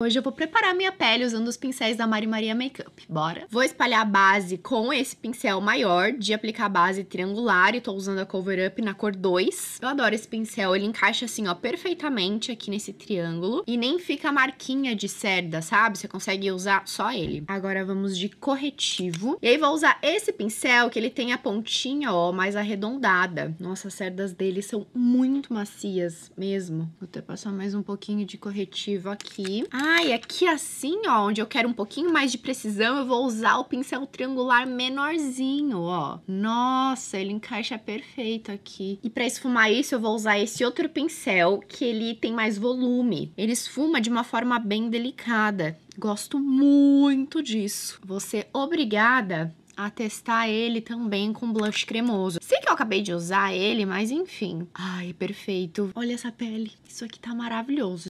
Hoje eu vou preparar minha pele usando os pincéis da Mari Maria Makeup, bora? Vou espalhar a base com esse pincel maior, de aplicar base triangular, e tô usando a Cover Up na cor 2. Eu adoro esse pincel, ele encaixa assim, ó, perfeitamente aqui nesse triângulo, e nem fica marquinha de cerda, sabe? Você consegue usar só ele. Agora vamos de corretivo, e aí vou usar esse pincel, que ele tem a pontinha, ó, mais arredondada. Nossa, as cerdas dele são muito macias mesmo. Vou até passar mais um pouquinho de corretivo aqui. Ah, ai, aqui assim, ó, onde eu quero um pouquinho mais de precisão, eu vou usar o pincel triangular menorzinho, ó. Nossa, ele encaixa perfeito aqui. E pra esfumar isso, eu vou usar esse outro pincel, que ele tem mais volume. Ele esfuma de uma forma bem delicada. Gosto muito disso. Vou ser obrigada a testar ele também com blush cremoso. Sei que eu acabei de usar ele, mas enfim. Ai, perfeito. Olha essa pele. Isso aqui tá maravilhoso.